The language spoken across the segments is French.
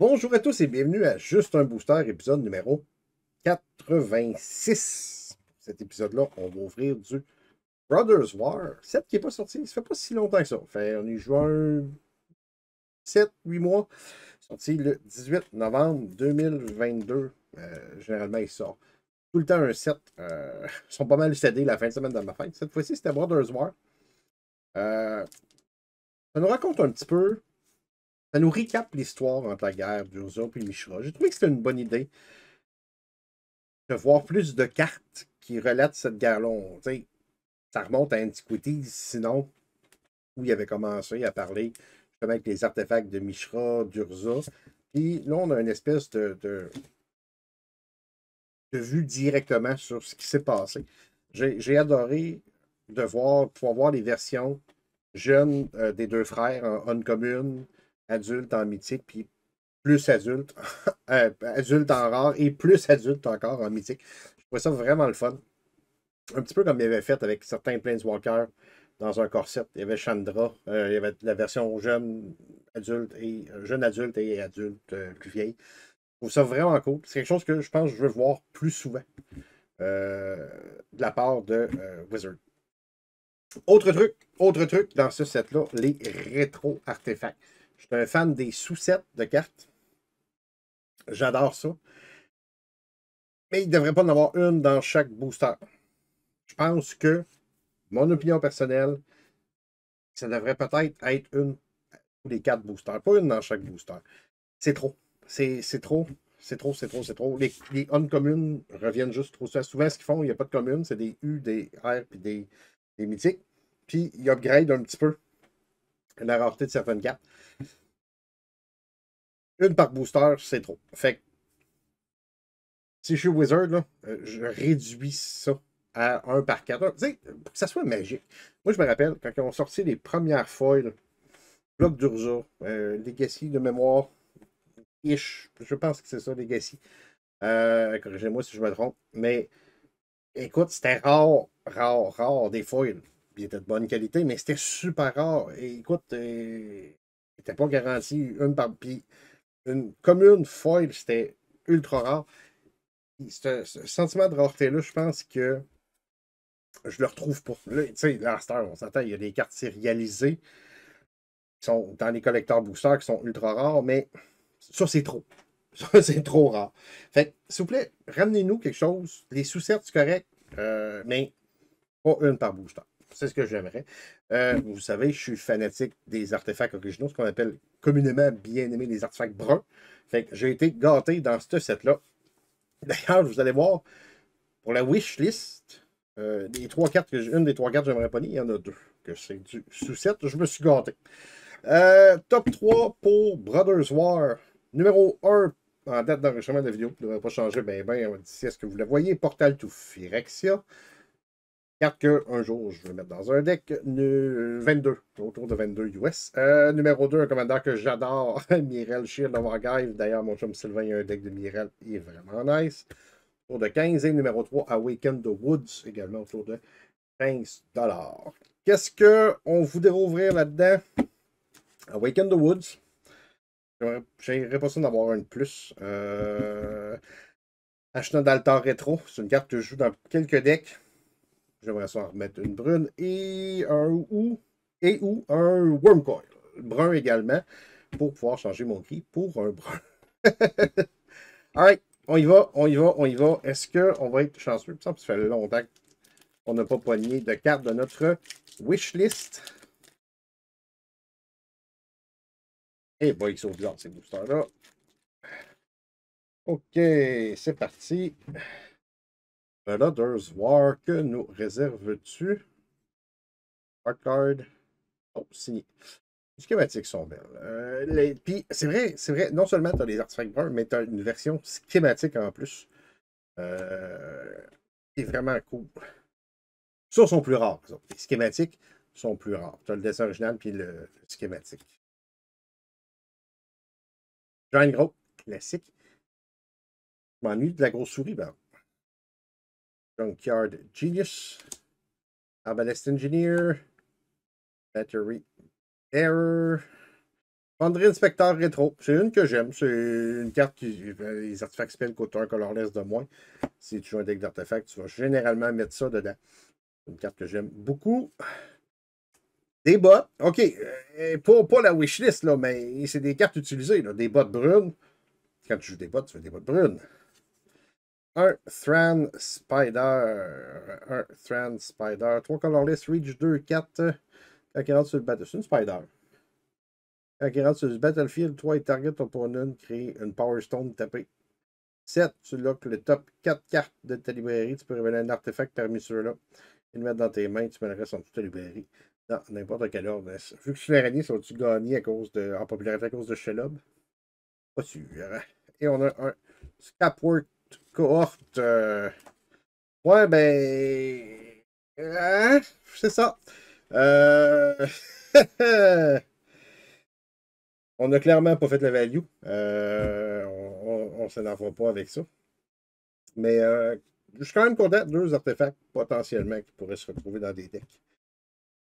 Bonjour à tous et bienvenue à Juste un Booster, épisode numéro 86. cet épisode-là, on va ouvrir du Brothers War 7 qui n'est pas sorti. Ça fait pas si longtemps que ça. On on est un 7, 8 mois. Sorti le 18 novembre 2022. Euh, généralement, il sort tout le temps un set. Euh, ils sont pas mal cédés la fin de semaine de ma fête. Cette fois-ci, c'était Brothers War. Euh, ça nous raconte un petit peu ça nous récap l'histoire entre la guerre d'Urza et Mishra. J'ai trouvé que c'était une bonne idée de voir plus de cartes qui relatent cette guerre-là. Ça remonte à Antiquities, sinon, où il avait commencé à parler justement avec les artefacts de Mishra, d'Urza. Puis là, on a une espèce de, vue directement sur ce qui s'est passé. J'ai adoré de voir, pouvoir voir les versions jeunes euh, des deux frères en, en commune, adulte en mythique, puis plus adulte, euh, adulte en rare et plus adulte encore en mythique. Je trouvais ça vraiment le fun. Un petit peu comme il avait fait avec certains Planeswalkers dans un corset. Il y avait Chandra, euh, il y avait la version jeune adulte et euh, jeune adulte et adulte plus vieille. Je trouve ça vraiment cool. C'est quelque chose que je pense que je veux voir plus souvent de la part de Wizard. Autre truc, autre truc dans ce set-là, les rétro-artefacts. Je suis un fan des sous-sets de cartes. J'adore ça. Mais il ne devrait pas en avoir une dans chaque booster. Je pense que, mon opinion personnelle, ça devrait peut-être être une ou les quatre boosters. Pas une dans chaque booster. C'est trop. C'est trop. C'est trop, c'est trop, c'est trop. Les, les communes reviennent juste trop souvent. Souvent, ce qu'ils font, il n'y a pas de communes. C'est des U, des R, puis des, des mythiques. Puis, ils upgradent un petit peu la rareté de certaines cartes. Une par booster, c'est trop. Fait que, si je suis wizard, euh, je réduis ça à un par quatre Tu sais, pour que ça soit magique. Moi, je me rappelle, quand ils ont sorti les premières foils, Bloc d'Urza, euh, Legacy de mémoire, ish, je pense que c'est ça, Legacy. Euh, corrigez-moi si je me trompe. Mais écoute, c'était rare, rare, rare des foils. Ils étaient de bonne qualité, mais c'était super rare. Et écoute, il pas garanti une par une commune foil, c'était ultra rare. ce sentiment de rareté-là, je pense que je le retrouve pour. Là, tu sais, on s'attend, il y a des cartes sérialisées qui sont dans les collecteurs boosters qui sont ultra rares, mais ça, c'est trop. Ça, c'est trop rare. Fait s'il vous plaît, ramenez-nous quelque chose. Les sous-certes, c'est correct, euh, mais pas une par booster. C'est ce que j'aimerais. Euh, vous savez, je suis fanatique des artefacts originaux, ce qu'on appelle communément bien aimé les artefacts bruns. Fait que j'ai été gâté dans ce set-là. D'ailleurs, vous allez voir, pour la wishlist, list, euh, des trois cartes que une des trois cartes que j'aimerais pas il y en a deux. Que c'est du sous-set, je me suis gâté. Euh, top 3 pour Brothers War. Numéro 1 en date d'enregistrement de la vidéo, ne devrait pas changer ben ben d'ici est ce que vous la voyez. Portal to Phyrexia. Carte que un jour je vais mettre dans un deck. 22, autour de 22 US. Euh, numéro 2, un commandant que j'adore, Mirel Shield D'ailleurs, mon chum Sylvain a un deck de Mirel, il est vraiment nice. Autour de 15. Et numéro 3, Awaken the Woods, également autour de 15 Qu'est-ce qu'on voudrait ouvrir là-dedans? Awaken the Woods. J'aimerais pas ça d'avoir une plus. Euh... Ashton d'Altar Retro, c'est une carte que je joue dans quelques decks. J'aimerais s'en remettre une brune et un ou, et ou un worm coil, brun également, pour pouvoir changer mon kit pour un brun. right, on y va, on y va, on y va. Est-ce qu'on va être chanceux? Ça fait longtemps qu'on n'a pas poigné de carte de notre wishlist. Eh hey ils sont bizarres ces boosters-là. OK, c'est parti. Ben L'Other's War, que nous réserves-tu? Hardcard. Oh, signé. Les schématiques sont belles. Euh, puis, c'est vrai, c'est vrai, non seulement tu as les artefacts bruns, mais tu as une version schématique en plus. Euh... C'est vraiment cool. Ça, sont plus rares, Les schématiques sont plus rares. Tu as le dessin original puis le, schématique. Giant Gros, classique. Je m'ennuie de la grosse souris, ben. Junkyard Genius, Arbalest Engineer, Battery Error, André Inspector Retro. C'est une que j'aime. C'est une carte qui. Les artefacts spells coûtent un colorless de moins. Si tu joues un deck d'artefacts, tu vas généralement mettre ça dedans. Une carte que j'aime beaucoup. Des bottes. OK. Euh, pour, pas la wishlist, là, mais c'est des cartes utilisées. Des bottes brunes. Quand tu joues des bottes, tu fais des bottes brunes. Un Thran Spider. Un Thran Spider. 3 colorless, Reach 2, 4. Quand il sur le battlefield. C'est une Spider. Quand il sur le battlefield, 3 et target opponent crée une Power Stone tapée. 7, tu loques le top 4 cartes de ta librairie. Tu peux révéler un artefact parmi ceux-là et le mettre dans tes mains. Tu mets le reste en toute ta librairie. Dans n'importe quel ordre. Vu que tu suis l'araignée, ça va-tu gagner à cause de, en popularité à cause de Shelob Pas sûr. Hein. Et on a un Scapwork cohorte. Euh, ouais, ben. Hein, c'est ça. Euh, on n'a clairement pas fait la value. Euh, on ne va pas avec ça. Mais je suis quand même content deux artefacts potentiellement qui pourraient se retrouver dans des decks.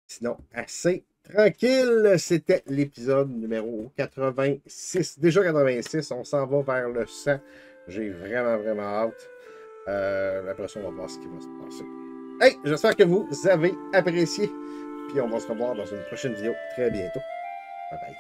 Sinon, assez tranquille. C'était l'épisode numéro 86. Déjà 86, on s'en va vers le 100. J'ai vraiment, vraiment hâte. Euh, après ça, on va voir ce qui va se passer. Hey, j'espère que vous avez apprécié. Puis on va se revoir dans une prochaine vidéo très bientôt. Bye bye.